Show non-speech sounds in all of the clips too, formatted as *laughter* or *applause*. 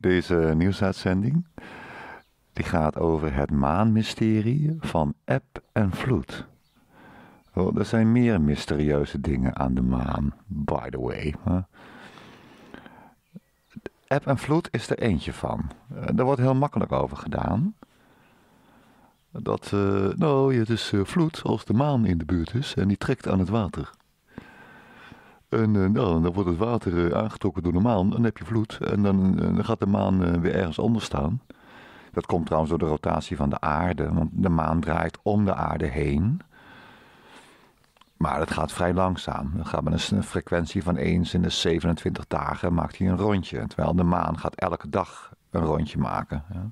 Deze nieuwsuitzending die gaat over het maanmysterie van eb en vloed. Oh, er zijn meer mysterieuze dingen aan de maan, by the way. Eb en vloed is er eentje van. Daar eh, wordt heel makkelijk over gedaan. Dat, eh, nou, het is eh, vloed als de maan in de buurt is en die trekt aan het water. En eh, nou, dan wordt het water eh, aangetrokken door de maan. Dan heb je vloed. En dan, eh, dan gaat de maan weer ergens anders staan. Dat komt trouwens door de rotatie van de aarde. Want de maan draait om de aarde heen. Maar dat gaat vrij langzaam. Dan gaat met een frequentie van eens in de 27 dagen maakt hij een rondje. Terwijl de maan gaat elke dag een rondje maken. Ja.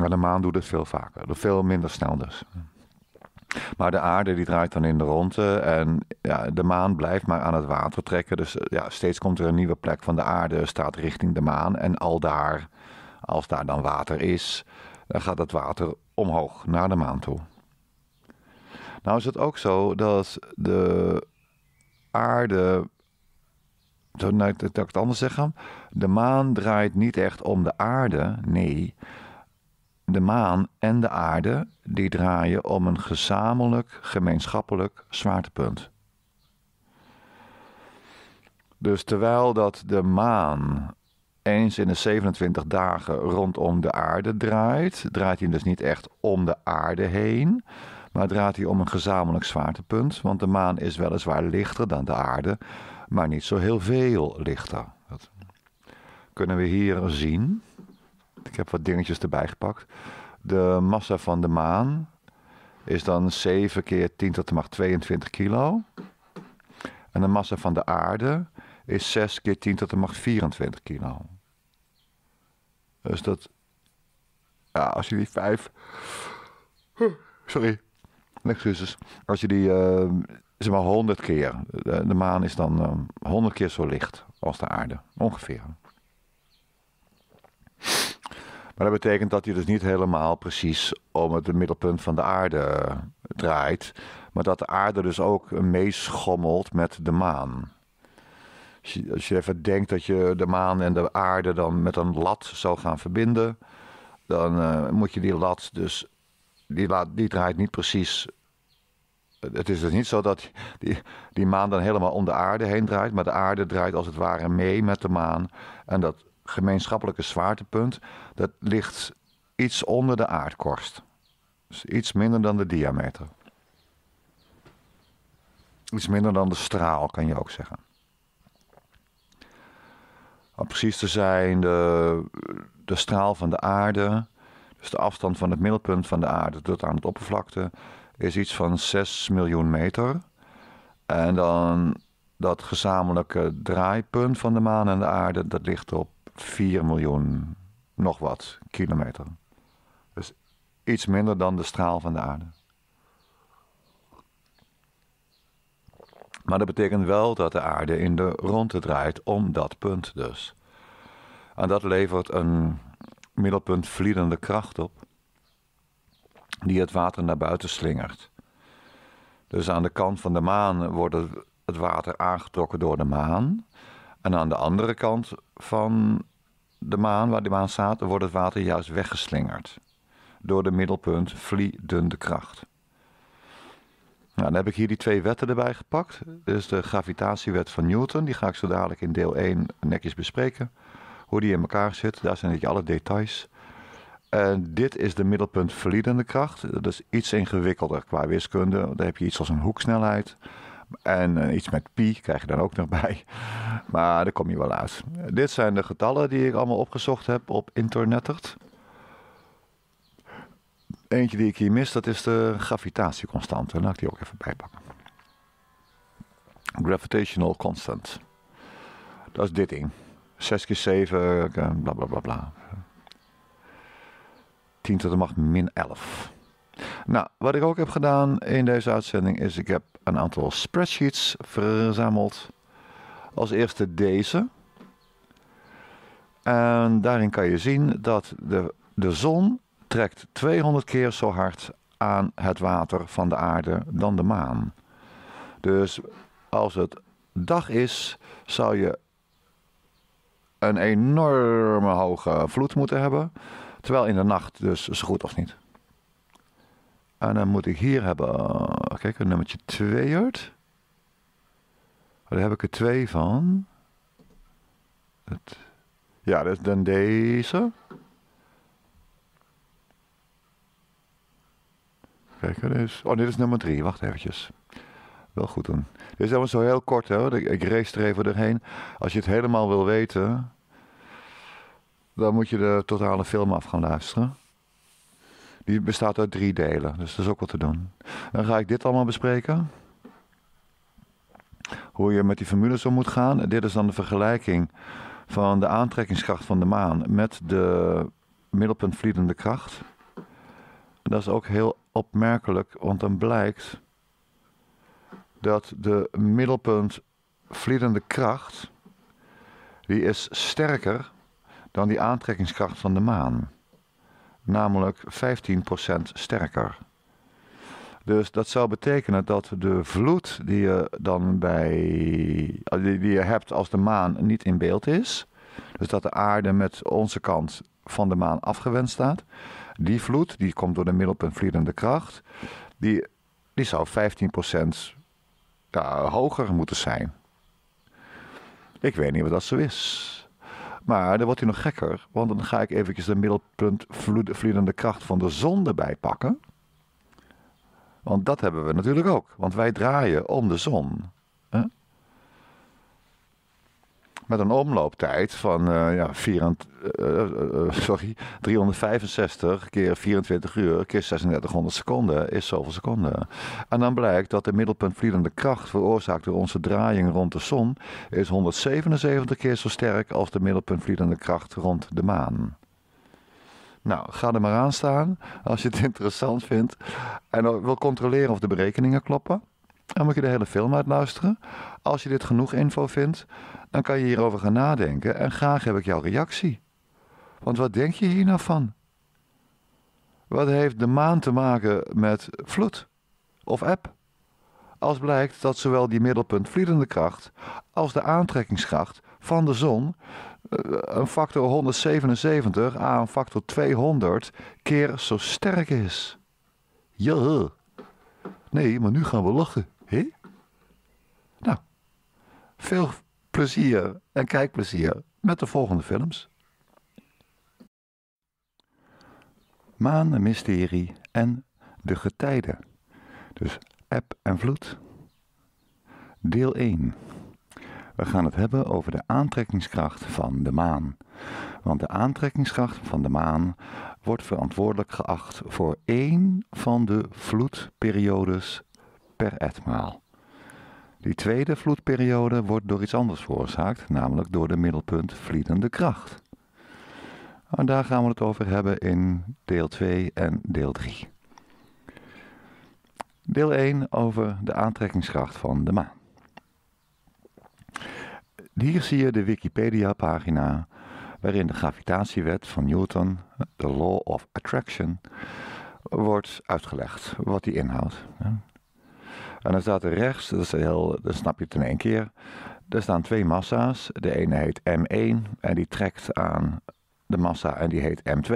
Maar de maan doet het veel vaker. Veel minder snel dus. Maar de aarde die draait dan in de ronde en ja, de maan blijft maar aan het water trekken. Dus eh, ja, steeds komt er een nieuwe plek van de aarde, staat richting de maan. En al daar, als daar dan water is, dan gaat dat water omhoog naar de maan toe. Nou is het ook zo dat de aarde. Zou ik het anders zeggen? De maan draait niet echt om de aarde. Nee, de maan en de aarde die draaien om een gezamenlijk gemeenschappelijk zwaartepunt. Dus terwijl dat de maan eens in de 27 dagen rondom de aarde draait, draait hij dus niet echt om de aarde heen, maar draait hij om een gezamenlijk zwaartepunt. Want de maan is weliswaar lichter dan de aarde, maar niet zo heel veel lichter. Dat kunnen we hier zien. Ik heb wat dingetjes erbij gepakt. De massa van de maan is dan 7 keer 10 tot de macht 22 kilo. En de massa van de aarde is 6 keer 10 tot de macht 24 kilo. Dus dat. Ja, als je die 5. Sorry. Excuses. Als je die. Uh, eh, zeg maar 100 keer. De, maan is dan 100 eh, keer zo licht als de aarde. Ongeveer. Maar dat betekent dat hij dus niet helemaal precies om het middelpunt van de aarde draait. Maar dat de aarde dus ook meeschommelt met de maan. Als je, je even denkt dat je de maan en de aarde dan met een lat zou gaan verbinden, dan eh, moet je die lat dus. Die, die draait niet precies het is dus niet zo dat die, die maan dan helemaal om de aarde heen draait, maar de aarde draait als het ware mee met de maan. En dat gemeenschappelijke zwaartepunt, dat ligt iets onder de aardkorst. Dus iets minder dan de diameter. Iets minder dan de straal, kan je ook zeggen. Om precies te zijn, de, de straal van de aarde, dus de afstand van het middelpunt van de aarde tot aan het oppervlakte, is iets van 6 miljoen meter. En dan dat gezamenlijke draaipunt van de maan en de aarde, dat ligt op 4 miljoen nog wat kilometer. Dus iets minder dan de straal van de aarde. Maar dat betekent wel dat de aarde in de rondte draait om dat punt dus. En dat levert een middelpunt kracht op, die het water naar buiten slingert. Dus aan de kant van de maan wordt het het water aangetrokken door de maan. En aan de andere kant van de maan, waar de maan staat, wordt het water juist weggeslingerd. Door de middelpunt vliedende kracht. Nou, dan heb ik hier die twee wetten erbij gepakt. Dus de gravitatiewet van Newton, die ga ik zo dadelijk in deel 1 netjes bespreken. Hoe die in elkaar zit, daar zijn je alle details. En dit is de middelpunt verliedende kracht. Dat is iets ingewikkelder qua wiskunde. Daar heb je iets als een hoeksnelheid. En eh, iets met pi krijg je dan ook nog *laughs* bij. Maar daar kom je wel uit. Dit zijn de getallen die ik allemaal opgezocht heb op internet. Eentje die ik hier mis, dat is de gravitatieconstante. Laat ik die ook even bijpakken. Gravitational constant. Dat is dit ding. 6 keer 7, eh, bla bla bla bla. 10 tot de macht min 11. Nou, wat ik ook heb gedaan in deze uitzending is ik heb een aantal spreadsheets verzameld. Als eerste deze. En daarin kan je zien dat de, de zon trekt 200 keer zo hard aan het water van de aarde dan de maan. Dus als het dag is, zou je een enorme hoge vloed moeten hebben. Terwijl in de nacht dus zo goed als niet. En dan moet ik hier hebben, eh, kijk, een nummertje 2 uit. Daar heb ik er twee van. Het, ja, dat is dan deze. Kijk, dat is, oh, dit is nummer 3, wacht eventjes. Wel goed doen. Dit is allemaal zo heel kort hoor, ik, ik race er even doorheen. Als je het helemaal wil weten, dan moet je de totale film af gaan luisteren. Die bestaat uit drie delen, dus dat is ook wat te doen. Dan ga ik dit allemaal bespreken. Hoe je met die formules om moet gaan. Dit is dan de vergelijking van de aantrekkingskracht van de maan met de middelpuntvliedende kracht. Dat is ook heel opmerkelijk, want dan blijkt dat de middelpuntvliedende kracht die is sterker dan die aantrekkingskracht van de maan namelijk 15% sterker. Dus dat zou betekenen dat de vloed die je dan bij eh, die je hebt als de maan niet in beeld is, dus dat de aarde met onze kant van de maan afgewend staat, die vloed die komt door de middelpuntvliedende kracht, die, die zou 15% ja, hoger moeten zijn. Ik weet niet wat dat zo is. Maar dan wordt hij nog gekker, want dan ga ik eventjes de middelpunt kracht van de zon erbij pakken. Want dat hebben we natuurlijk ook, want wij draaien om de zon. met een omlooptijd van eh, ja, eh, eh, sorry, 365 keer 24 uur keer 3600 seconden is zoveel seconden. En dan blijkt dat de middelpuntvliedende kracht veroorzaakt door onze draaiing rond de zon is 177 keer zo sterk als de middelpuntvliedende kracht rond de maan. Nou, ga er maar aan staan als je het *laughs* interessant vindt en wil controleren of de berekeningen kloppen. Dan moet je de hele film luisteren. Als je dit genoeg info vindt, dan kan je hierover gaan nadenken en graag heb ik jouw reactie. Want wat denk je hier nou van? Wat heeft de maan te maken met vloed of eb? Als blijkt dat zowel die middelpuntvliedende kracht als de aantrekkingskracht van de zon eh, een factor 177 aan een factor 200 keer zo sterk is. Ja. Nee, maar nu gaan we lachen. Nou, veel plezier en kijkplezier met de volgende films. Maan, mysterie en de getijden. Dus eb en vloed. Deel 1. We gaan het hebben over de aantrekkingskracht van de maan. Want de aantrekkingskracht van de maan wordt verantwoordelijk geacht voor één van de vloedperiodes per etmaal. Die tweede vloedperiode wordt door iets anders veroorzaakt, namelijk door de middelpunt vliedende kracht. daar gaan we het over hebben in deel 2 en deel 3. Deel 1 over de aantrekkingskracht van de maan. Hier zie je de Wikipedia-pagina waarin de gravitatiewet van Newton, de Law of Attraction, wordt uitgelegd, wat die inhoudt. En dan staat er rechts, dat, is heel, dat snap je het in één keer. Er staan twee massa's. De ene heet M1 en die trekt aan de massa en die heet M2.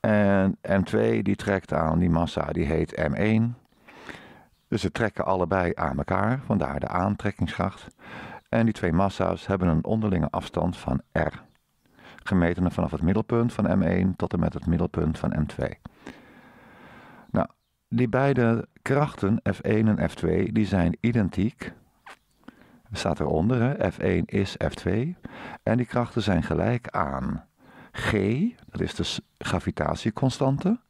En M2 die trekt aan die massa, die heet M1. Dus ze trekken allebei aan elkaar, vandaar de aantrekkingskracht. En die twee massa's hebben een onderlinge afstand van R, gemeten vanaf het middelpunt van M1 tot en met het middelpunt van M2 die beide krachten, F1 en F2, die zijn identiek. Staat eronder, hè? F1 is F2. En die krachten zijn gelijk aan G, dat is de gravitatieconstante.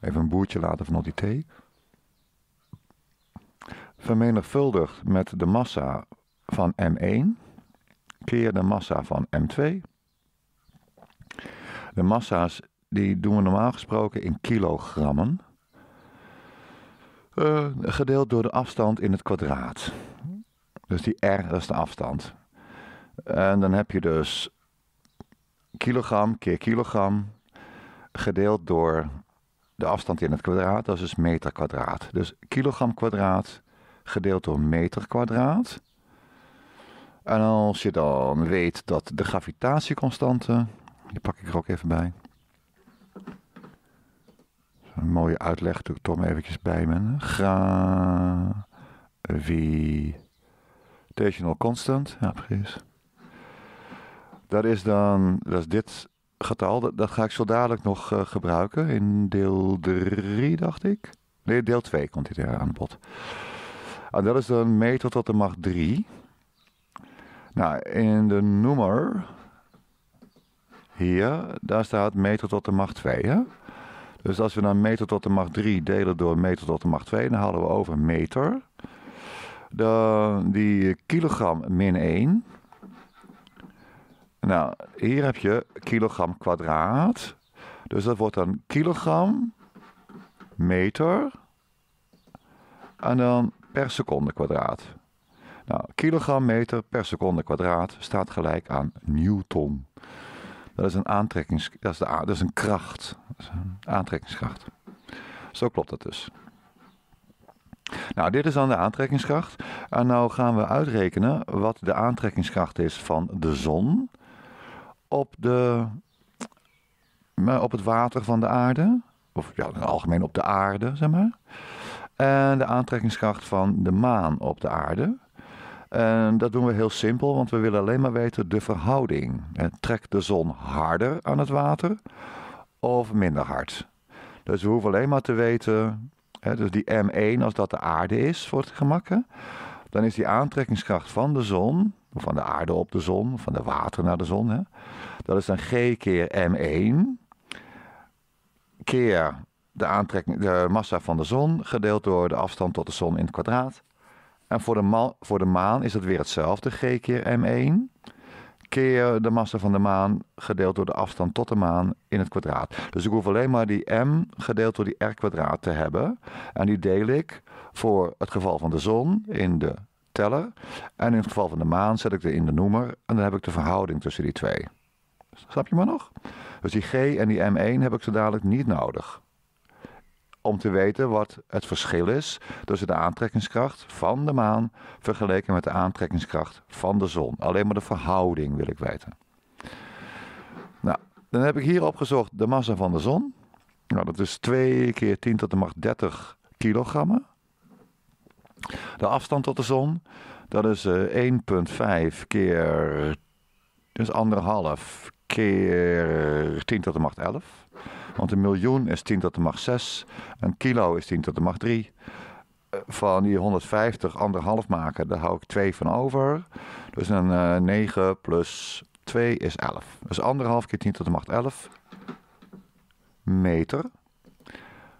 Even een boertje laten van al die t. Vermenigvuldigd met de massa van M1 keer de massa van M2. De massa's die doen we normaal gesproken in kilogrammen. Eh, gedeeld door de afstand in het kwadraat. Dus die R, is de afstand. En dan heb je dus kilogram keer kilogram gedeeld door de afstand in het kwadraat, dat is dus meter kwadraat. Dus kilogram kwadraat gedeeld door meter kwadraat. En als je dan weet dat de gravitatieconstante, eh, die pak ik er ook even bij, een mooie uitleg doe ik toch eventjes bij me. Gravitational constant. Ja, precies. Dat is dan, dat is dit getal. Dat, ga ik zo dadelijk nog eh, gebruiken. In deel 3, dacht ik. Nee, deel 2 komt hier aan bod. En ah, dat is dan meter tot de macht 3. Nou, in de noemer hier, daar staat meter tot de macht 2. Hè? Dus als we dan meter tot de macht 3 delen door meter tot de macht 2, dan halen we over meter. Dan die kilogram min 1. Nou, hier heb je kilogram kwadraat. Dus dat wordt dan kilogram, meter en dan per seconde kwadraat. Nou, kilogram meter per seconde kwadraat staat gelijk aan newton. Dat is een aantrekkings, dat is, de, dat is een kracht, dat een aantrekkingskracht. Zo klopt dat dus. Nou, dit is dan de aantrekkingskracht. En nou gaan we uitrekenen wat de aantrekkingskracht is van de zon op, de, eh, op het water van de aarde. Of ja, in het algemeen op de aarde, zeg maar. En de aantrekkingskracht van de maan op de aarde. En ehm, dat doen we heel simpel, want we willen alleen maar weten de verhouding. trekt de zon harder aan het water of minder hard? Dus we hoeven alleen maar te weten, hè, dus die M1, als dat de aarde is voor het gemak, dan is die aantrekkingskracht van de zon, van de aarde op de zon, van de water naar de zon, hè, dat is dan G keer M1 keer de, aantrekking, de massa van de zon gedeeld door de afstand tot de zon in het kwadraat. En voor de, voor de maan is dat weer hetzelfde, g keer m1 keer de massa van de maan gedeeld door de afstand tot de maan in het kwadraat. Dus ik hoef alleen maar die m gedeeld door die r kwadraat te hebben. En die deel ik voor het geval van de zon in de teller. En in het geval van de maan zet ik er in de noemer. En dan heb ik de verhouding tussen die twee. Snap je maar nog? Dus die g en die m1 heb ik zo dadelijk niet nodig om te weten wat het verschil is tussen de aantrekkingskracht van de maan vergeleken met de aantrekkingskracht van de zon. Alleen maar de verhouding wil ik weten. Nou, dan heb ik hier opgezocht de massa van de zon. Nou, dat is 2 keer 10 tot de macht 30 kilogrammen. De afstand tot de zon, dat is 1,5 eh, keer, dus anderhalf keer 10 tot de macht 11. Want een miljoen is 10 tot de macht 6. Een kilo is 10 tot de macht 3. Eh, van die 150 anderhalf maken, daar hou ik 2 van over. Dus een uh, eh, 9 plus 2 is 11. Dus anderhalf keer 10 tot de macht 11 meter.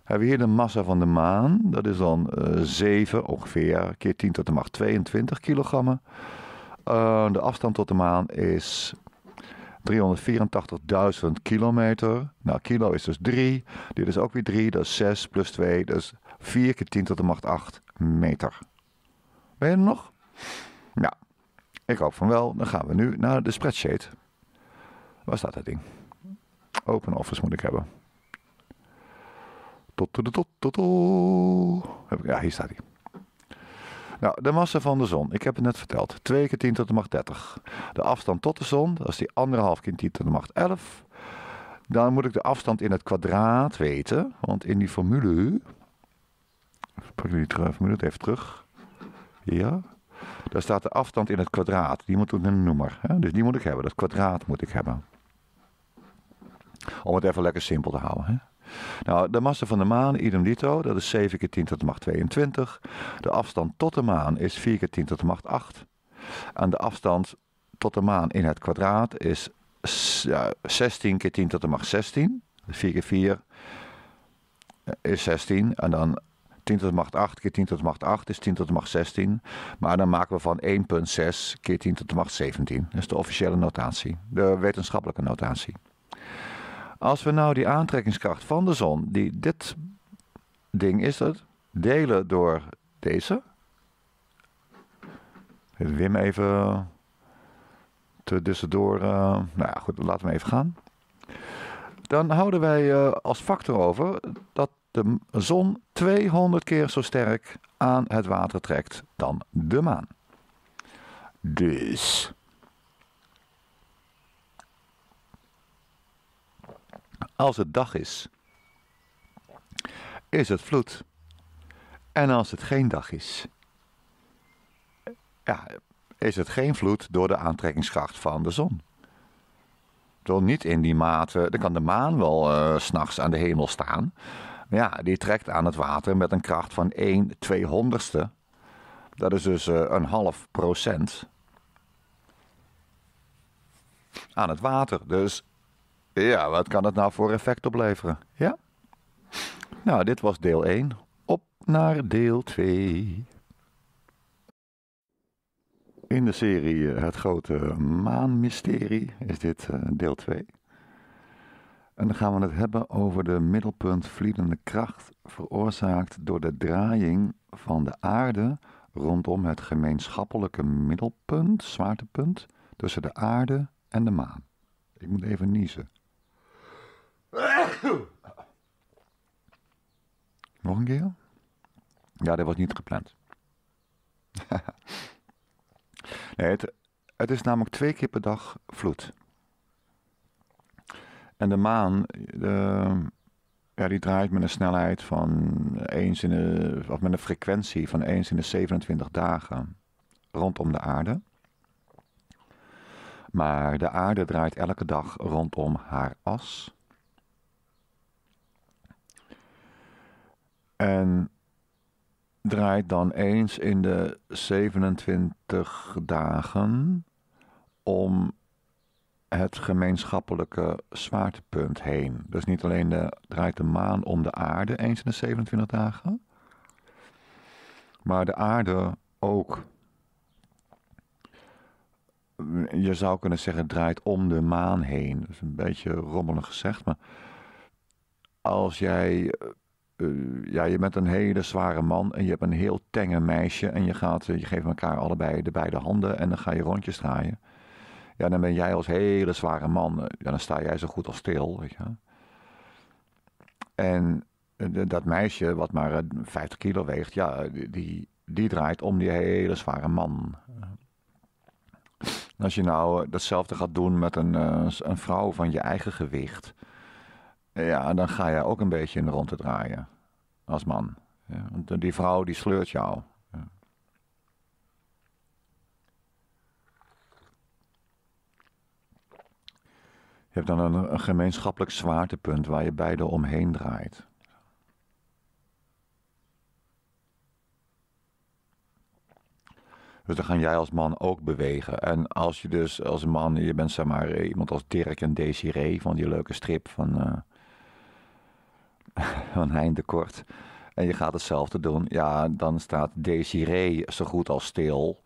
Hebben we hier de massa van de maan. Dat is dan uh, eh, 7 ongeveer keer 10 tot de macht 22 kilogrammen. Uh, de afstand tot de maan is 384.000 kilometer. Nou, kilo is dus 3. Dit is ook weer 3, dat is 6 plus 2. Dat is 4 keer 10 tot de macht 8 meter. Ben je er nog? Ja, ik hoop van wel. Dan gaan we nu naar de spreadsheet. Waar staat dat ding? Open Office moet ik hebben. Tot, tot, tot, tot, tot. Ja, hier staat hij. Nou, de massa van de zon, ik heb het net verteld. 2 keer 10 tot de macht 30. De afstand tot de zon, dat is die anderhalf keer 10 tot de macht 11. Dan moet ik de afstand in het kwadraat weten. Want in die formule... Pak die formule even terug. Ja. Daar staat de afstand in het kwadraat. Die moet ik een noemer. Hè? Dus die moet ik hebben. Dat kwadraat moet ik hebben. Om het even lekker simpel te houden. Hè? Nou, de massa van de maan, idem dito, dat is 7 keer 10 tot de macht 22. De afstand tot de maan is 4 keer 10 tot de macht 8. En de afstand tot de maan in het kwadraat is 16 keer 10 tot de macht 16. 4 dus keer 4 is 16. En dan 10 tot de macht 8 keer 10 tot de macht 8 is 10 tot de macht 16. Maar dan maken we van 1,6 keer 10 tot de macht 17. Dat is de officiële notatie, de wetenschappelijke notatie. Als we nou die aantrekkingskracht van de zon, die dit ding is het, delen door deze. Wim even te tussendoor. Uh, nou ja, goed, laten we even gaan. Dan houden wij eh, als factor over dat de zon 200 keer zo sterk aan het water trekt dan de maan. Dus Als het dag is, is het vloed. En als het geen dag is, ja, is het geen vloed door de aantrekkingskracht van de zon. Door niet in die mate, dan kan de maan wel s eh, s'nachts aan de hemel staan. Maar ja, die trekt aan het water met een kracht van 1 ste Dat is dus uh, een half procent aan het water. Dus ja, wat kan het nou voor effect opleveren? Ja. Nou, dit was deel 1. Op naar deel 2. In de serie eh, Het Grote Maanmysterie is dit eh, deel 2. En dan gaan we het hebben over de middelpuntvliedende kracht veroorzaakt door de draaiing van de aarde rondom het gemeenschappelijke middelpunt, zwaartepunt, tussen de aarde en de maan. Ik moet even niezen. Nog een keer? Ja, dat was niet gepland. *laughs* nee, het, het is namelijk twee keer per dag vloed. En de maan, de, ja, die draait met een snelheid van eens in de, of met een frequentie van eens in de 27 dagen rondom de aarde. Maar de aarde draait elke dag rondom haar as. En draait dan eens in de 27 dagen om het gemeenschappelijke zwaartepunt heen. Dus niet alleen de, draait de maan om de aarde eens in de 27 dagen, maar de aarde ook. Je zou kunnen zeggen, draait om de maan heen. Dat is een beetje rommelig gezegd, maar als jij eh, eh, ja, je bent een hele zware man en je hebt een heel tenge meisje. En je, gaat, eh, je geeft elkaar allebei de beide handen en dan ga je rondjes draaien. Ja, dan ben jij als hele zware man, eh, ja, dan sta jij zo goed als stil. Weet je. En dat meisje, wat maar 50 kilo weegt, ja, die, die draait om die hele zware man. als je nou datzelfde gaat doen met een, een vrouw van je eigen gewicht, ja, dan ga jij ook een beetje in de rondte draaien. Als man. Ja, want eh, die vrouw die sleurt jou. Je hebt dan een, gemeenschappelijk zwaartepunt waar je beide omheen draait. Dus dan ga jij als man ook bewegen. En als je dus als man, je bent zeg maar eh, iemand als Dirk en Desiree van die leuke strip van... Eh, een kort En je gaat hetzelfde doen. Ja, dan staat Desiree zo goed als stil.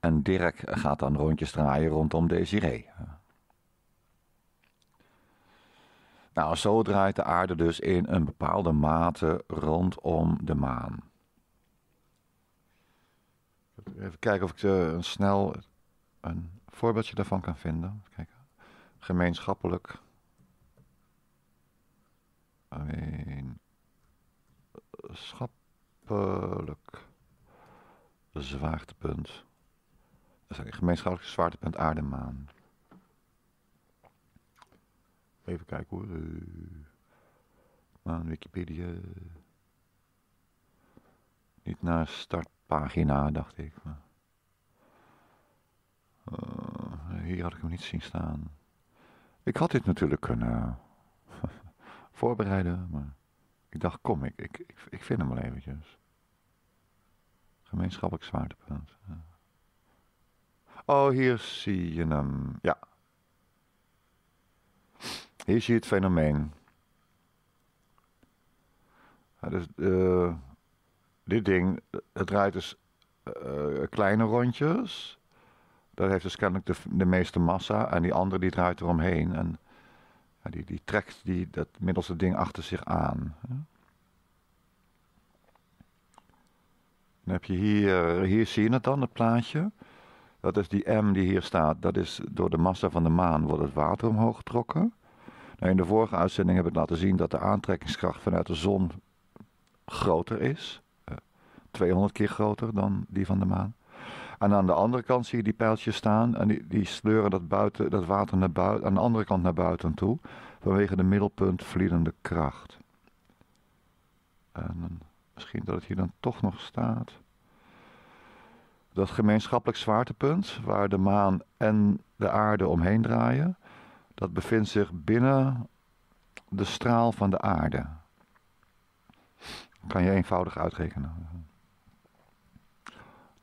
En Dirk gaat dan rondjes draaien rondom Desiree. Nou, zo draait de aarde dus in een bepaalde mate rondom de maan. Even kijken of ik eh, een snel een voorbeeldje daarvan kan vinden. Kijken. Gemeenschappelijk gemeenschappelijk zwaartepunt. Eh, gemeenschappelijk zwaartepunt aardemaan. Even kijken hoor. Eh, Maan Wikipedia. Niet naar startpagina, dacht ik. Maar... Oh, hier had ik hem niet zien staan. Ik had dit natuurlijk kunnen voorbereiden. Maar ik dacht, kom, ik, ik, ik, vind hem wel eventjes. Gemeenschappelijk zwaartepunt. Oh, hier zie je hem. Ja. Hier zie je het fenomeen. dus, eh, dit ding, het draait dus eh, kleine rondjes. Dat heeft dus kennelijk de, de, meeste massa. En die andere die draait eromheen. En die, die trekt die, dat middelste ding achter zich aan. Dan heb je hier, hier zie je het dan, het plaatje. Dat is die M die hier staat. Dat is door de massa van de maan wordt het water omhoog getrokken. Nou, in de vorige uitzending hebben we laten zien dat de aantrekkingskracht vanuit de zon groter is. 200 eh, keer groter dan die van de maan. En aan de andere kant zie je die pijltjes staan en die, die sleuren dat, buiten, dat water naar buiten, aan de andere kant naar buiten toe, vanwege de middelpunt kracht. En misschien dat het hier dan toch nog staat. Dat gemeenschappelijk zwaartepunt, waar de maan en de aarde omheen draaien, dat bevindt zich binnen de straal van de aarde. kan je eenvoudig uitrekenen.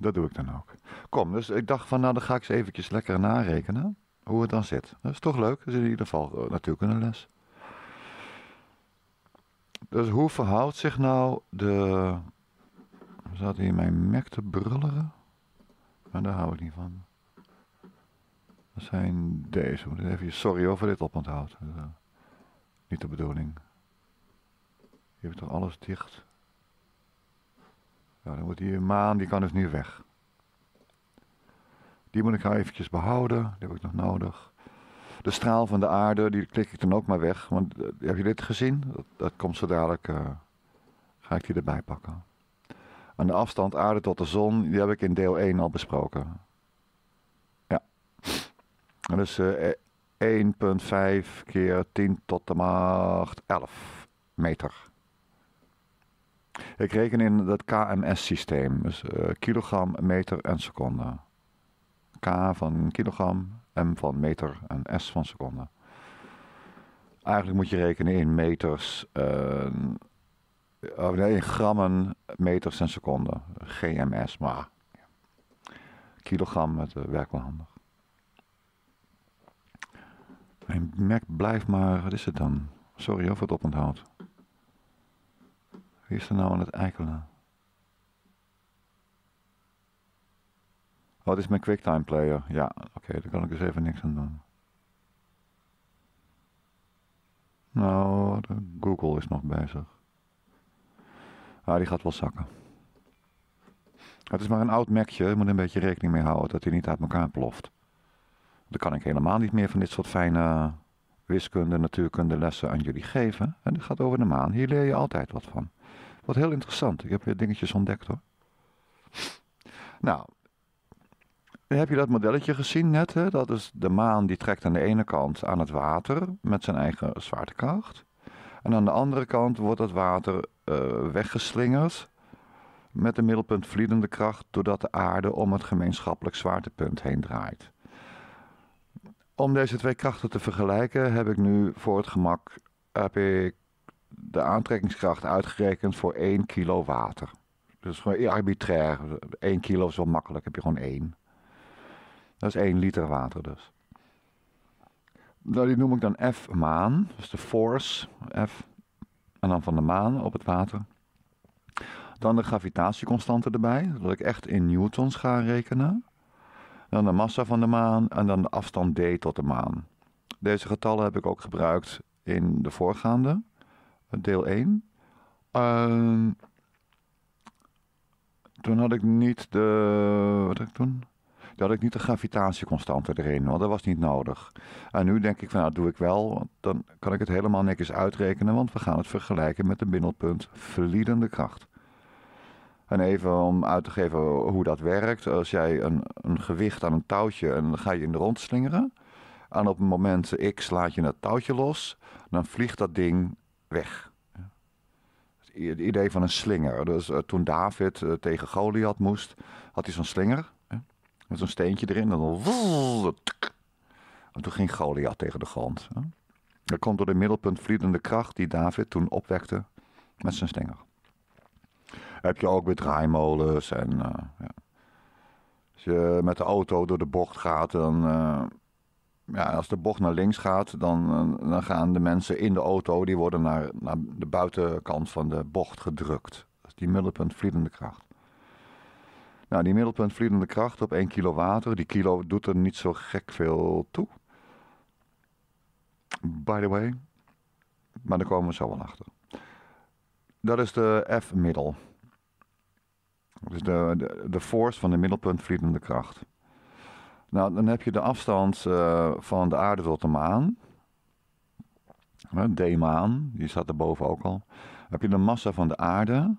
Dat doe ik dan ook. Kom, dus ik dacht van nou dan ga ik eens eventjes lekker narekenen hoe het dan zit. Dat is toch leuk, dat is in ieder geval eh, natuurlijk een les. Dus hoe verhoudt zich nou de... Zat hier mijn Mac te brulleren? Maar daar hou ik niet van. Dat zijn deze. Moet even sorry over dit op onthoud. Eh, niet de bedoeling. Je hebt toch alles dicht? Nou, dan moet die maan, die kan dus nu weg. Die moet ik nou eventjes behouden, die heb ik nog nodig. De straal van de aarde, die klik ik dan ook maar weg. Want eh, heb je dit gezien? Dat, dat komt zo dadelijk, eh, ga ik die erbij pakken. En de afstand aarde tot de zon, die heb ik in deel 1 al besproken. Ja. Dat is uh, 1,5 keer 10 tot de macht 11 meter. Ik reken in dat KMS-systeem, dus eh, kilogram, meter en seconde. K van kilogram, M van meter en S van seconde. Eigenlijk moet je rekenen in meters, uh, nee, in grammen, meters en seconden. GMS, maar kilogram, het werkt wel handig. Mijn merk blijft maar, wat is het dan? Sorry of het op onthoudt. Wie is er nou aan het eikelen? Oh, dit is mijn quicktime player. Ja, oké, daar kan ik dus even niks aan doen. Nou, Google is nog bezig. Ah, die gaat wel zakken. Het is maar een oud Macje, je moet een beetje rekening mee houden dat hij niet uit elkaar ploft. Dan kan ik helemaal niet meer van dit soort fijne wiskunde, natuurkunde lessen aan jullie geven. En het gaat over de maan, hier leer je altijd wat van. Wat heel interessant. Ik heb weer dingetjes ontdekt hoor. Nou, heb je dat modelletje gezien net? Hè? Dat is de maan die trekt aan de ene kant aan het water met zijn eigen zwaartekracht. En aan de andere kant wordt het water eh, weggeslingerd met de middelpuntvliedende kracht doordat de aarde om het gemeenschappelijk zwaartepunt heen draait. Om deze twee krachten te vergelijken heb ik nu voor het gemak heb ik de aantrekkingskracht uitgerekend voor 1 kilo water. Dus gewoon arbitrair. 1 kilo is wel makkelijk, heb je gewoon 1. Dat is 1 liter water dus. Nou, die noem ik dan F-maan, dus de force, F, en dan van de maan op het water. Dan de gravitatieconstante erbij, dat ik echt in newtons ga rekenen. Dan de massa van de maan en dan de afstand d tot de maan. Deze getallen heb ik ook gebruikt in de voorgaande deel 1. Ehm, toen had ik niet de. Wat had ik toen? Toen had ik niet de gravitatieconstante erin, want dat was niet nodig. En nu denk ik van, nou, dat doe ik wel, want dan kan ik het helemaal netjes uitrekenen, want we gaan het vergelijken met een middelpunt verliedende kracht. En even om uit te geven hoe dat werkt. Als jij een, een gewicht aan een touwtje en dan ga je in de rond slingeren. En op het moment X laat je dat touwtje los. Dan vliegt dat ding weg. Het idee van een slinger. Dus eh, toen David eh, tegen Goliath moest, had hij zo'n slinger. Met zo'n steentje erin. En En toen ging Goliath tegen de grond. Dat komt door de middelpuntvliedende kracht die David toen opwekte met zijn slinger. Heb je ook weer draaimolens en... Eh, ja. Als je met de auto door de bocht gaat, dan ja, als de bocht naar links gaat, dan, eh, dan gaan de mensen in de auto, die worden naar, naar de buitenkant van de bocht gedrukt. Dat is die middelpuntvliedende kracht. Nou, die middelpuntvliedende kracht op 1 kilo water, die kilo doet er niet zo gek veel toe. By the way. Maar daar komen we zo wel achter. Dat is de F-middel. Dat is de, de, de force van de middelpuntvliedende kracht. Nou, dan heb je de afstand eh, van de aarde tot de maan. D-maan, die staat erboven ook al. Dan heb je de massa van de aarde.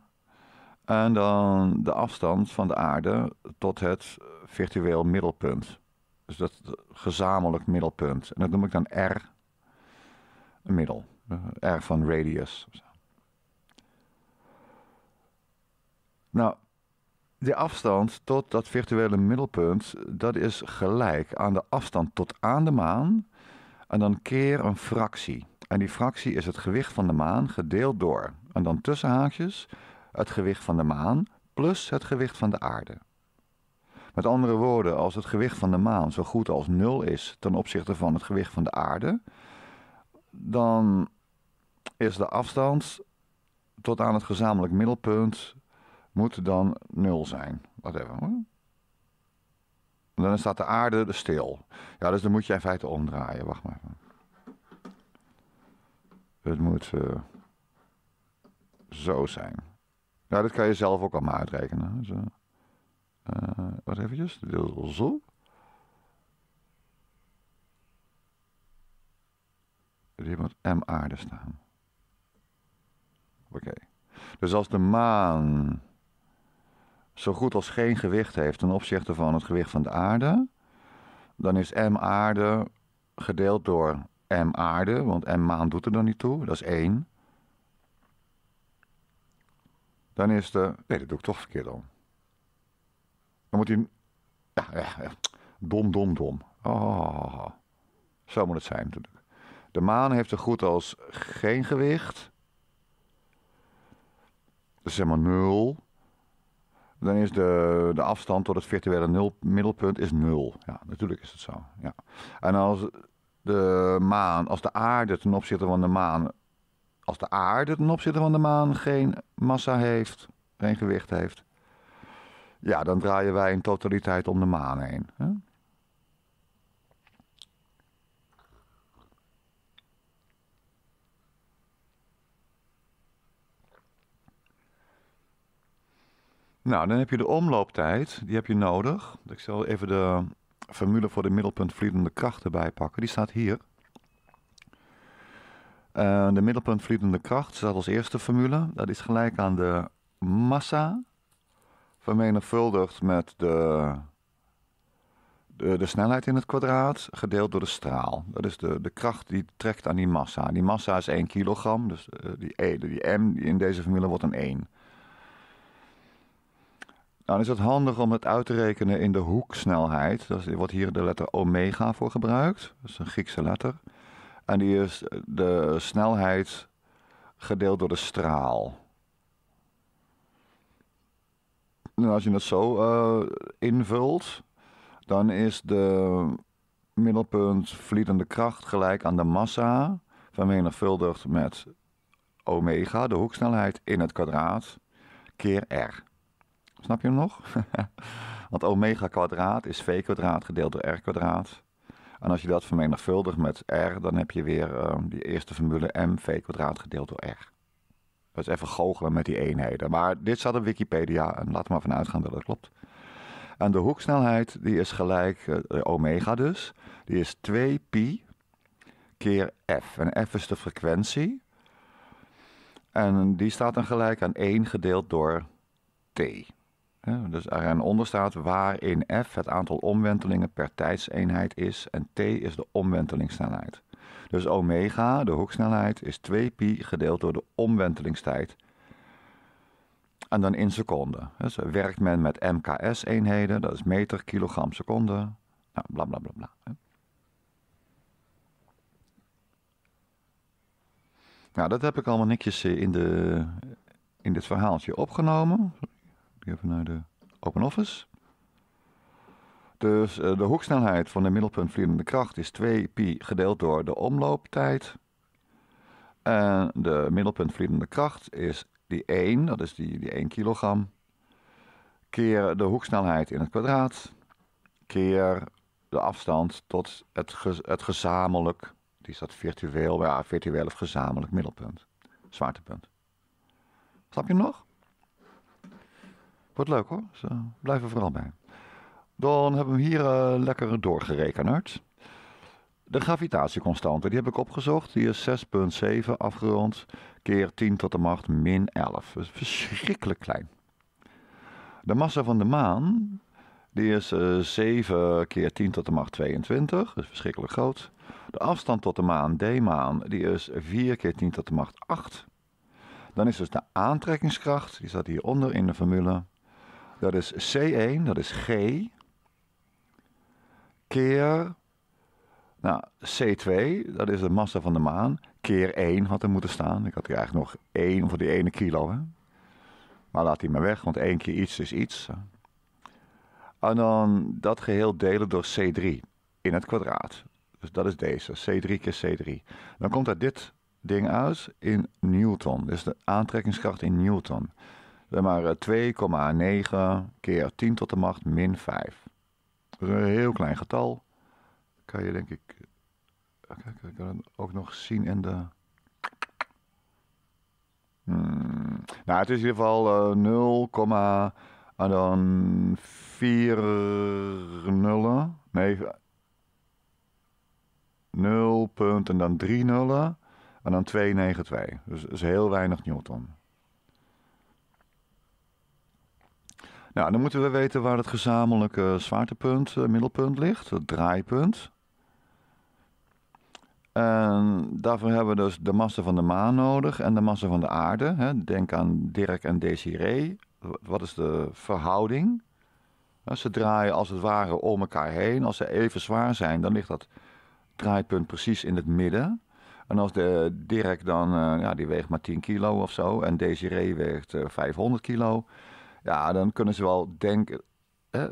En dan de afstand van de aarde tot het virtueel middelpunt. Dus dat gezamenlijk middelpunt. En dat noem ik dan R, een middel. Eh, R van radius. Nou, de afstand tot dat virtuele middelpunt, dat is gelijk aan de afstand tot aan de maan en dan keer een fractie. En die fractie is het gewicht van de maan gedeeld door, en dan tussen haakjes, het gewicht van de maan plus het gewicht van de aarde. Met andere woorden, als het gewicht van de maan zo goed als nul is ten opzichte van het gewicht van de aarde, dan is de afstand tot aan het gezamenlijk middelpunt moet dan nul zijn. Whatever. Hoor. Dan staat de aarde stil. Ja, dus dan moet je in feite omdraaien. Wacht maar. Het moet eh, zo zijn. Ja, dat kan je zelf ook allemaal uitrekenen. Dus, uh, wat eventjes. Zo. Hier moet M aarde staan. Oké. Dus als de maan zo goed als geen gewicht heeft ten opzichte van het gewicht van de aarde, dan is m aarde gedeeld door m aarde, want m maan doet er dan niet toe, dat is 1. Dan is de. Nee, dat doe ik toch verkeerd om. Dan moet hij. Ja, ja, ja, Dom, dom, dom. Oh, zo moet het zijn. natuurlijk. De maan heeft er goed als geen gewicht. Dat is helemaal nul dan is de, de afstand tot het virtuele nul, middelpunt is nul. Ja, natuurlijk is het zo. Ja. En als de maan, als de aarde ten opzichte van de maan, als de aarde ten opzichte van de maan geen massa heeft, geen gewicht heeft, ja, dan draaien wij in totaliteit om de maan heen. Hè? Nou, dan heb je de omlooptijd, die heb je nodig. Ik zal even de formule voor de middelpuntvliedende kracht erbij pakken. Die staat hier. Uh, de middelpuntvliedende kracht staat als eerste formule. Dat is gelijk aan de massa vermenigvuldigd met de, de, de, snelheid in het kwadraat gedeeld door de straal. Dat is de, de kracht die trekt aan die massa. Die massa is 1 kilogram, dus eh, die, e, die m in deze formule wordt een 1. Nou, dan is het handig om het uit te rekenen in de hoeksnelheid. Dus er wordt hier de letter omega voor gebruikt. Dat is een Griekse letter. En die is de snelheid gedeeld door de straal. Nou, als je dat zo eh, invult, dan is de middelpunt vliedende kracht gelijk aan de massa vermenigvuldigd met omega, de hoeksnelheid in het kwadraat, keer r. Snap je hem nog? *laughs* Want omega kwadraat is v kwadraat gedeeld door r kwadraat. En als je dat vermenigvuldigt met r, dan heb je weer eh, die eerste formule mv kwadraat gedeeld door r. Dat is even goochelen met die eenheden. Maar dit staat op Wikipedia en laten we maar vanuit gaan dat het klopt. En de hoeksnelheid die is gelijk, uh, omega dus, die is 2 pi keer f. En f is de frequentie. En die staat dan gelijk aan 1 gedeeld door t. Dus onder staat waar in f het aantal omwentelingen per tijdseenheid is en t is de omwentelingssnelheid. Dus omega, de hoeksnelheid, is 2pi gedeeld door de omwentelingstijd. En dan in seconden. Dus werkt men met MKS-eenheden, dat is meter, kilogram, seconde. Nou, bla bla bla bla. Nou, dat heb ik allemaal netjes eh, in, de, in dit verhaaltje opgenomen even naar de Open Office. Dus eh, de hoeksnelheid van de middelpuntvliedende kracht is 2 pi gedeeld door de omlooptijd. En de middelpuntvliedende kracht is die 1, dat is die, die 1 kilogram, keer de hoeksnelheid in het kwadraat, keer de afstand tot het, het gezamenlijk, die staat virtueel, ja, virtueel of gezamenlijk middelpunt, zwaartepunt. Snap je nog? Wordt leuk hoor. Dus, blijven vooral bij. Dan hebben we hem hier eh, lekker doorgerekend. De gravitatieconstante, die heb ik opgezocht. Die is 6,7 afgerond keer 10 tot de macht min 11. Dat is verschrikkelijk klein. De massa van de maan, die is 7 eh, keer 10 tot de macht 22. Dat is verschrikkelijk groot. De afstand tot de maan, D-maan, die is 4 keer 10 tot de macht 8. Dan is dus de aantrekkingskracht, die staat hieronder in de formule, dat is C1, dat is G, keer nou, C2, dat is de massa van de maan, keer 1 had er moeten staan. Ik had hier eigenlijk nog 1 voor die ene kilo. Hè? Maar laat die maar weg, want 1 keer iets is iets. En dan dat geheel delen door C3 in het kwadraat. Dus dat is deze, C3 keer C3. Dan komt er dit ding uit in Newton. Dus de aantrekkingskracht in Newton. Zeg maar 2,9 keer 10 tot de macht min 5. Dat is een heel klein getal. Kan je denk ik... Eh, ik kan het ook nog zien in de... Hmm. Nou, het is in ieder geval 0, eh, ah, en dan 4 nullen. Nee, 0 en dan 3 nullen. En dan 292. Dus is heel weinig Newton. Nou, dan moeten we weten waar het gezamenlijke zwaartepunt, eh, middelpunt ligt, het draaipunt. En daarvoor hebben we dus de massa van de maan nodig en de massa van de aarde. Denk aan Dirk en Desiree. Wat is de verhouding? Ze draaien als het ware om elkaar heen. Als ze even zwaar zijn, dan ligt dat draaipunt precies in het midden. En als de Dirk dan, eh, ja, die weegt maar 10 kilo of zo, en Desiree weegt 500 eh, kilo, ja, dan kunnen ze wel denken,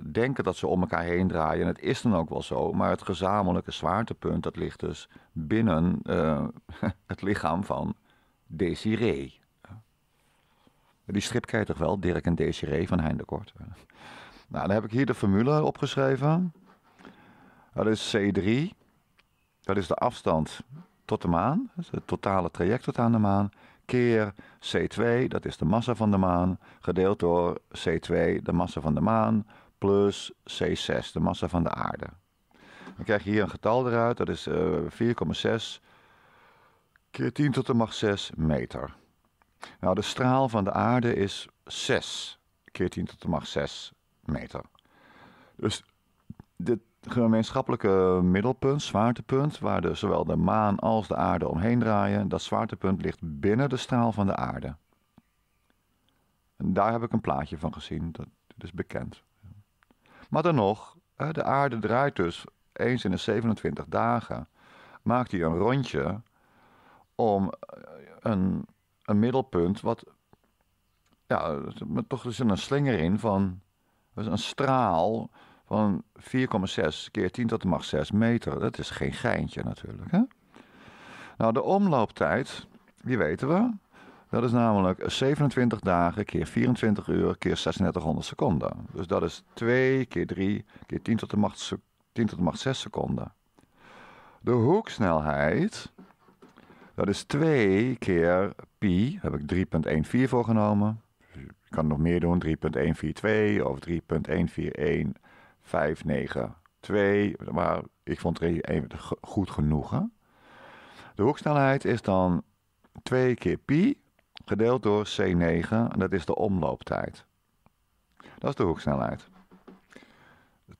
denken dat ze om elkaar heen draaien. En het is dan ook wel zo. Maar het gezamenlijke zwaartepunt, dat ligt dus binnen eh, *laughs* het lichaam van Desiree. Die strip krijg je toch wel, Dirk en Desiree van Heindekort. Nou, dan heb ik hier de formule opgeschreven. Dat is C3. Dat is de afstand tot de maan. Dus het totale traject tot aan de maan keer C2, dat is de massa van de maan, gedeeld door C2, de massa van de maan, plus C6, de massa van de aarde. Dan krijg je hier een getal eruit, dat is 4,6 eh, keer 10 tot de macht 6 meter. Nou, de straal van de aarde is 6 keer 10 tot de macht 6 meter. Dus dit gemeenschappelijke middelpunt, zwaartepunt, waar de, zowel de maan als de aarde omheen draaien, dat zwaartepunt ligt binnen de straal van de aarde. En daar heb ik een plaatje van gezien, dat, is bekend. Maar dan nog, de aarde draait dus eens in de 27 dagen, maakt hij een rondje om eh, een, een middelpunt wat, ja, toch er een slinger in van, een straal van 4,6 keer 10 tot de macht 6 meter. Dat is geen geintje natuurlijk. Hè? Nou, de omlooptijd, die weten we. Dat is namelijk 27 dagen keer 24 uur keer 3600 seconden. Dus dat is 2 keer 3 keer 10 tot de macht, 10 tot de macht 6 seconden. De hoeksnelheid, dat is 2 keer pi, daar heb ik 3.14 voorgenomen. genomen. Je kan nog meer doen, 3.142 of 3.141 5, 9, 2. Maar ik vond het even goed genoegen. De hoeksnelheid is dan 2 keer pi gedeeld door c9. En dat is de omlooptijd. Dat is de hoeksnelheid. 2,7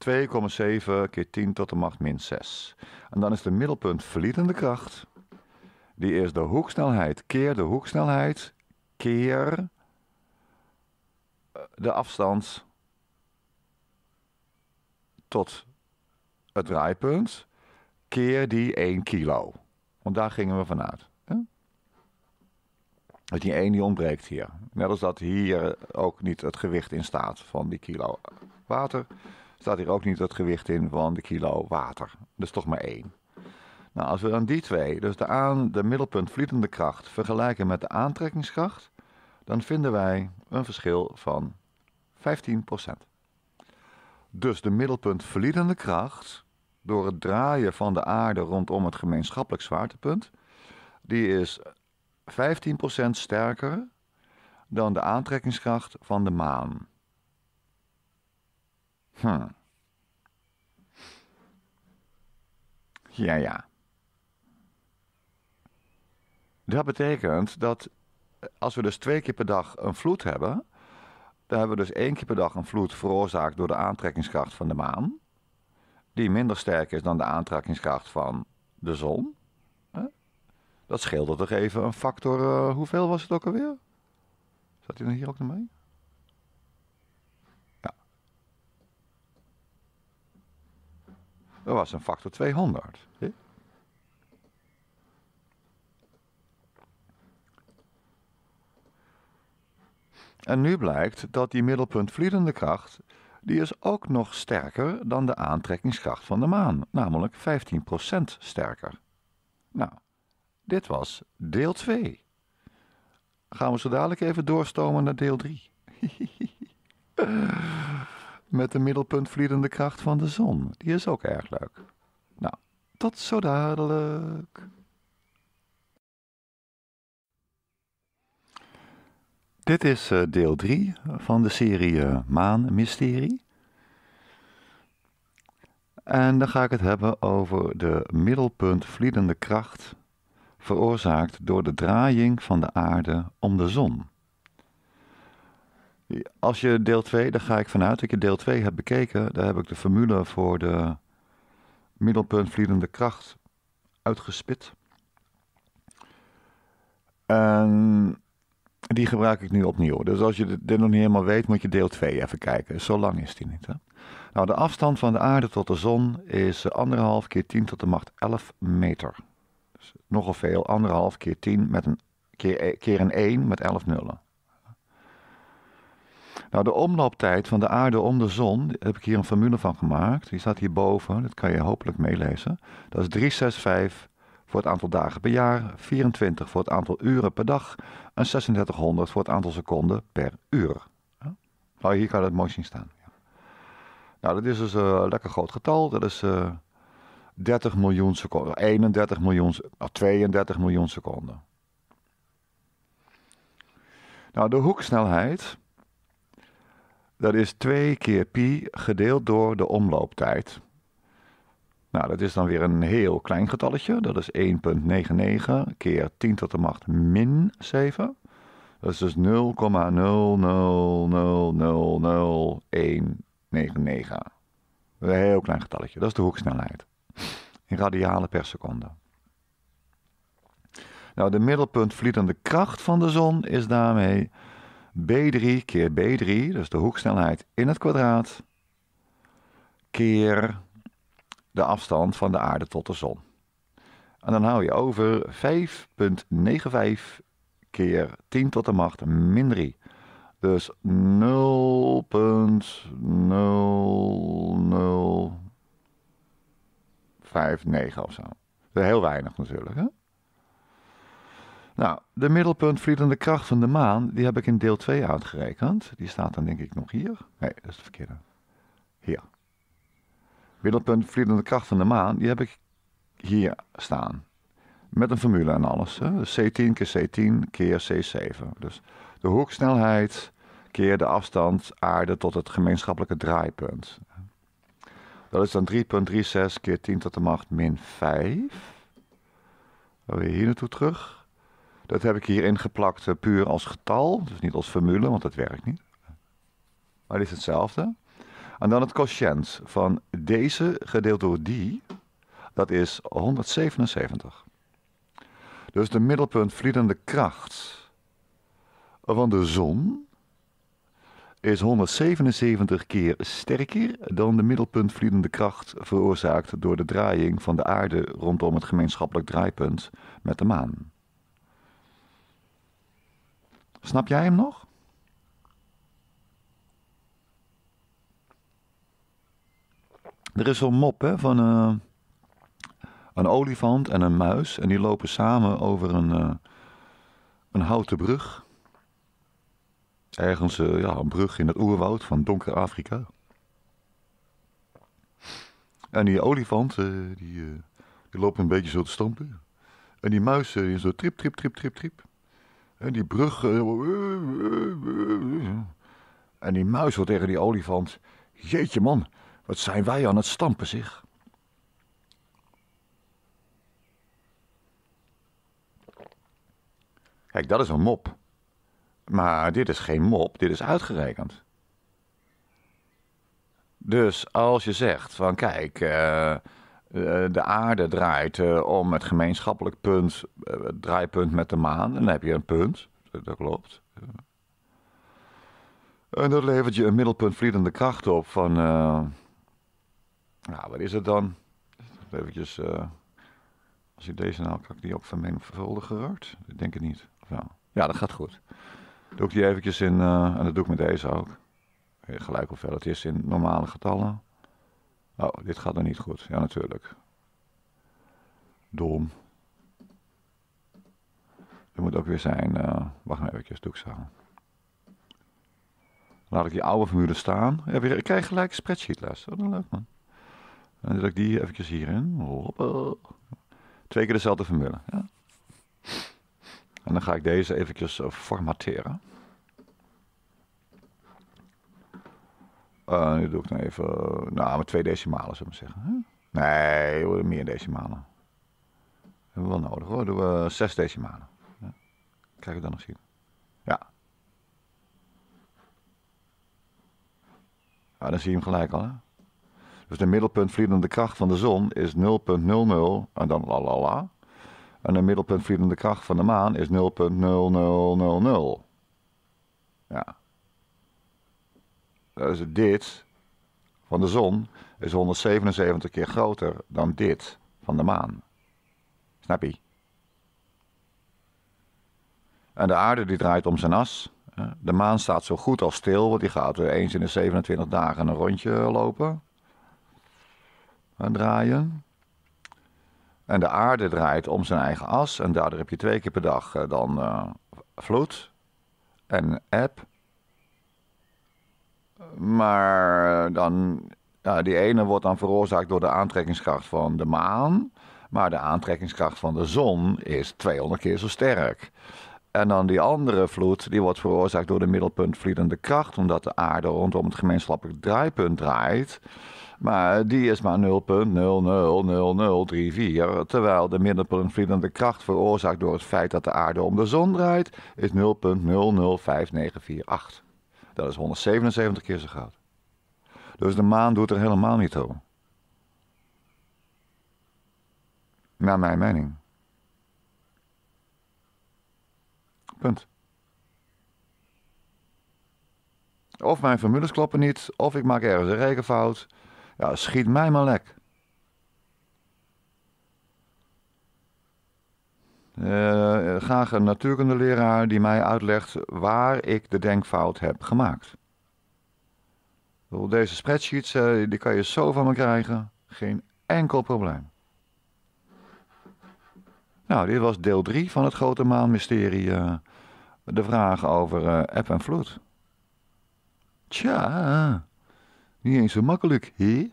keer 10 tot de macht min 6. En dan is de verlietende kracht. Die is de hoeksnelheid keer de hoeksnelheid keer eh, de afstand tot het draaipunt keer die 1 kilo. Want daar gingen we vanuit. Dat die 1 die ontbreekt hier. Net als dat hier ook niet het gewicht in staat van die kilo water, staat hier ook niet het gewicht in van de kilo water. Dus toch maar 1. Nou, als we dan die twee, dus de, aan, de middelpunt kracht, vergelijken met de aantrekkingskracht, dan vinden wij een verschil van 15 dus de middelpuntverliedende kracht, door het draaien van de aarde rondom het gemeenschappelijk zwaartepunt, die is 15% sterker dan de aantrekkingskracht van de maan. Hm. Ja, ja. Dat betekent dat als we dus twee keer per dag een vloed hebben, daar hebben we dus één keer per dag een vloed veroorzaakt door de aantrekkingskracht van de maan. Die minder sterk is dan de aantrekkingskracht van de zon. Dat scheelde toch even een factor. Eh, hoeveel was het ook alweer? Zat hij nog hier ook nog mee? Ja. Dat was een factor 200. Ja. En nu blijkt dat die middelpuntvliedende kracht, die is ook nog sterker dan de aantrekkingskracht van de maan, namelijk 15% sterker. Nou, dit was deel 2. Gaan we zo dadelijk even doorstomen naar deel 3. *laughs* Met de middelpuntvliedende kracht van de zon. Die is ook erg leuk. Nou, tot zo dadelijk. Dit is eh, deel 3 van de serie eh, Maanmysterie. En dan ga ik het hebben over de middelpuntvliedende kracht veroorzaakt door de draaiing van de aarde om de zon. Als je deel 2, daar ga ik vanuit dat je deel 2 hebt bekeken, daar heb ik de formule voor de middelpuntvliedende kracht uitgespit. En die gebruik ik nu opnieuw. Dus als je dit nog niet helemaal weet, moet je deel 2 even kijken. Zo lang is die niet. Hè? Nou, de afstand van de aarde tot de zon is 1,5 eh, keer 10 tot de macht 11 meter. Dus nogal veel. 1,5 keer 10 met een, keer, e, een 1 met 11 nullen. Nou, de omlooptijd van de aarde om de zon, daar heb ik hier een formule van gemaakt. Die staat hierboven, dat kan je hopelijk meelezen. Dat is 365 voor het aantal dagen per jaar, 24 voor het aantal uren per dag en 3600 voor het aantal seconden per uur. Nou, hier kan het mooi zien staan. Nou, dat is dus een eh, lekker groot getal. Dat is 30 eh, miljoen seconden, 31 miljoen, of 32 miljoen seconden. Nou, de hoeksnelheid, dat is 2 keer pi gedeeld door de omlooptijd. Nou, dat is dan weer een heel klein getalletje. Dat is 1,99 keer 10 tot de macht min 7. Dat is dus 0,0000199. Een heel klein getalletje. Dat is de hoeksnelheid. In radialen per seconde. Nou, de middelpuntvlietende kracht van de zon is daarmee B3 keer B3, dus de hoeksnelheid in het kwadraat, keer de afstand van de aarde tot de zon. En dan hou je over 5,95 keer 10 tot de macht min 3. Dus 0,0059 of zo. Heel weinig natuurlijk, hè? Nou, de middelpuntvliedende kracht van de maan, die heb ik in deel 2 uitgerekend. Die staat dan denk ik nog hier. Nee, dat is de verkeerde. Hier middelpunt Vliegende Kracht van de Maan, die heb ik hier staan. Met een formule en alles. Hè? Dus C10 keer C10 keer C7. Dus de hoeksnelheid keer de afstand aarde tot het gemeenschappelijke draaipunt. Dat is dan 3,36 keer 10 tot de macht min 5. Dan weer hier naartoe terug. Dat heb ik hier ingeplakt, eh, puur als getal, dus niet als formule, want dat werkt niet. Maar het is hetzelfde. En dan het quotient van deze gedeeld door die, dat is 177. Dus de middelpuntvliedende kracht van de zon is 177 keer sterker dan de middelpuntvliedende kracht veroorzaakt door de draaiing van de aarde rondom het gemeenschappelijk draaipunt met de maan. Snap jij hem nog? Er is zo'n mop hè, van eh, een olifant en een muis. En die lopen samen over een, eh, een houten brug. Ergens eh, ja, een brug in het oerwoud van donker Afrika. En die olifant die, die loopt een beetje zo te stampen. En die muis is zo trip, trip, trip, trip, trip. En die brug... en die muis wordt tegen die olifant... Jeetje man, wat zijn wij aan het stampen, zich? Kijk, dat is een mop. Maar dit is geen mop, dit is uitgerekend. Dus als je zegt van kijk, eh, eh, de aarde draait eh, om het gemeenschappelijk punt, het draaipunt met de maan, dan heb je een punt, dat klopt. En dat levert je een middelpuntvliedende kracht op van nou, wat is het dan? Eventjes, eh, als ik deze nou, kan ik die ook vermenigvuldigen wordt? Ik denk het niet. Ja. ja, dat gaat goed. Doe ik die eventjes in, eh, en dat doe ik met deze ook. Gelijk hoeveel het is in normale getallen. Oh, dit gaat dan niet goed. Ja, natuurlijk. Dom. Er moet ook weer zijn, eh, wacht maar eventjes, doe ik zo. Laat ik die oude formule staan. Ja, ik krijg gelijk spreadsheet les. dat is leuk man. En dan doe ik die eventjes hierin. Twee keer dezelfde formule. Ja. En dan ga ik deze eventjes eh, formateren. Uh, nu doe ik dan nou even, nou, met twee decimalen zou we zeggen. Nee, meer decimalen. Hebben we wel nodig hoor. Doen we zes decimalen. Ja. Krijg ik dan nog zien. Ja. ja. Ah, dan zie je hem gelijk al hè. Dus de middelpuntvliedende kracht van de zon is 0,00 en dan la la la. En de middelpuntvliedende kracht van de maan is 0,0000. Ja. Dus dit van de zon is 177 keer groter dan dit van de maan. Snap je? En de aarde die draait om zijn as. De maan staat zo goed als stil, want die gaat eens in de 27 dagen een rondje lopen. Eh, draaien. En de aarde draait om zijn eigen as. En daardoor heb je twee keer per dag eh, dan eh, vloed en eb. Maar dan, ja, die ene wordt dan veroorzaakt door de aantrekkingskracht van de maan. Maar de aantrekkingskracht van de zon is 200 keer zo sterk. En dan die andere vloed, die wordt veroorzaakt door de middelpuntvliedende kracht, omdat de aarde rondom het gemeenschappelijk draaipunt draait. Maar die is maar 0,00034, terwijl de middelpuntvliedende kracht veroorzaakt door het feit dat de aarde om de zon draait, is 0,005948. Dat is 177 keer zo groot. Dus de maan doet er helemaal niet toe. Naar mijn mening. Punt. Of mijn formules kloppen niet, of ik maak ergens een rekenfout. Ja, schiet mij maar lek. Eh, graag een natuurkundeleraar die mij uitlegt waar ik de denkfout heb gemaakt. Deze spreadsheets, eh, die kan je zo van me krijgen. Geen enkel probleem. Nou, dit was deel 3 van het grote maanmysterie. Uh, de vraag over app en vloed. Tja... Niet eens zo makkelijk, hè?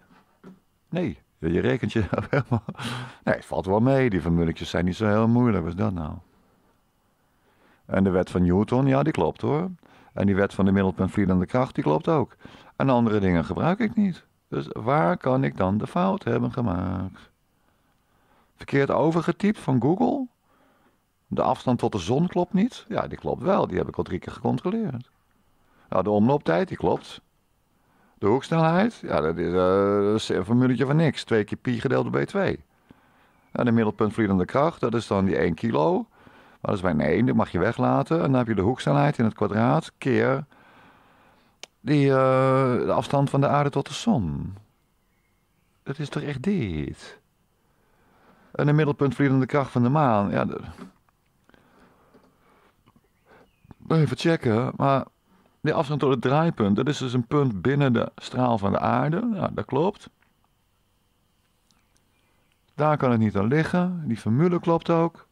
Nee, je rekent je helemaal... *laughs* Nee, het valt wel mee. Die vermulletjes zijn niet zo heel moeilijk. Wat is dat nou? En de wet van Newton, ja, die klopt hoor. En die wet van de middelpunt kracht, die klopt ook. En andere dingen gebruik ik niet. Dus waar kan ik dan de fout hebben gemaakt? Verkeerd overgetypt van Google? De afstand tot de zon klopt niet? Ja, die klopt wel. Die heb ik al drie keer gecontroleerd. Nou, de omlooptijd, die klopt de hoeksnelheid, ja, dat is, eh, een formuletje van niks. 2 keer pi gedeeld door b2. En de middelpuntvliedende kracht, dat is dan die 1 kilo. Maar dat is bij een 1, dat mag je weglaten. En dan heb je de hoeksnelheid in het kwadraat keer die, eh, de afstand van de aarde tot de zon. Dat is toch echt dit? En de middelpuntvliedende kracht van de maan, ja... Dat... Even checken, maar de afstand tot het draaipunt, dat is dus een punt binnen de straal van de aarde. Ja, nou, dat klopt. Daar kan het niet aan liggen. Die formule klopt ook.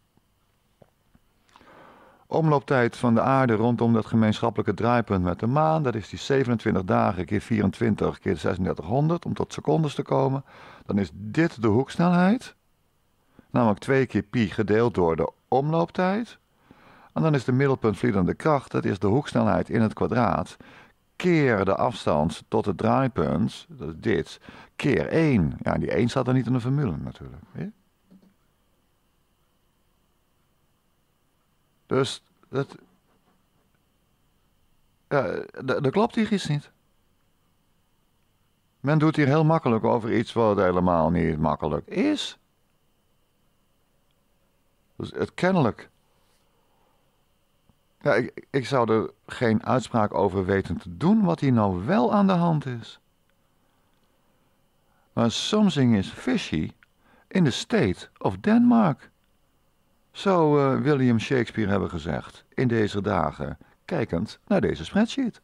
Omlooptijd van de aarde rondom dat gemeenschappelijke draaipunt met de maan, dat is die 27 dagen keer 24 keer 3600 om tot secondes te komen. Dan is dit de hoeksnelheid, namelijk 2 keer pi gedeeld door de omlooptijd. En dan is de middelpuntvliedende kracht, dat is de hoeksnelheid in het kwadraat, keer de afstand tot het draaipunt, dat is dit, keer 1. Ja, die 1 staat er niet in de formule natuurlijk. Dus dat, ja, dat klopt hier iets niet. Men doet hier heel makkelijk over iets wat helemaal niet makkelijk is. Dus het kennelijk ja, ik, zou er geen uitspraak over weten te doen wat hier nou wel aan de hand is. Maar something is fishy in the state of Denmark. Zou eh, William Shakespeare hebben gezegd in deze dagen, kijkend naar deze spreadsheet.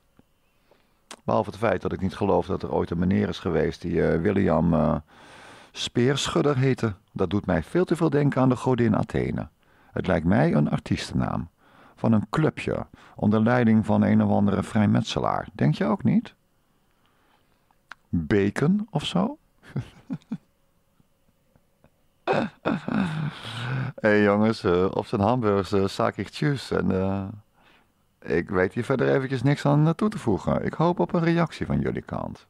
Behalve het feit dat ik niet geloof dat er ooit een meneer is geweest die eh, William eh, Speerschudder heette. Dat doet mij veel te veel denken aan de godin Athene. Het lijkt mij een artiestennaam van een clubje onder leiding van een of andere vrijmetselaar. Denk je ook niet? Bacon of zo? Hé *laughs* hey jongens, uh, op zijn hamburgers uh, eh, zaak ik tjus en eh, ik weet hier verder eventjes niks aan toe te voegen. Ik hoop op een reactie van jullie kant.